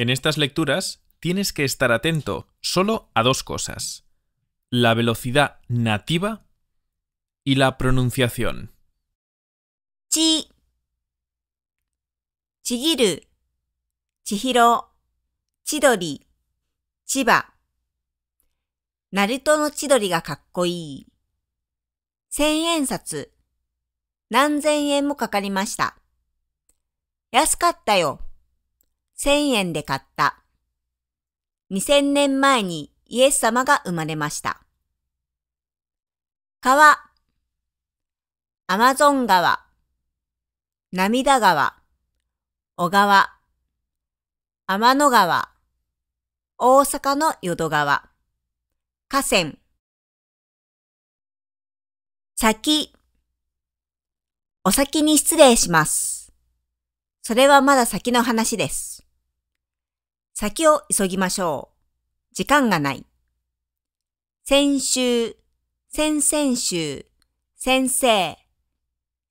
En estas lecturas tienes que estar atento solo a dos cosas, la velocidad nativa y la pronunciación. Chi. Chigiru. Chihiro. Chidori. Chiba. Naruto no Chidori ga kakkoi. 千円札。何千円もかかりました。安かったよ。1000円で買った。2000年前にイエス様が生まれました。川、アマゾン川、涙川、小川、天の川、大阪の淀川、河川。先、お先に失礼します。それはまだ先の話です。先を急ぎましょう。時間がない。先週、先々週、先生。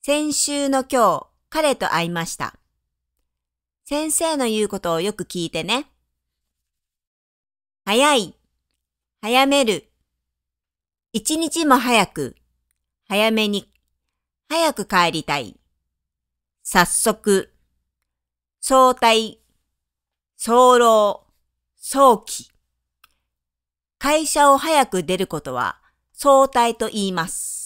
先週の今日、彼と会いました。先生の言うことをよく聞いてね。早い、早める。一日も早く、早めに、早く帰りたい。早速、早退、早漏、早期。会社を早く出ることは、早退と言います。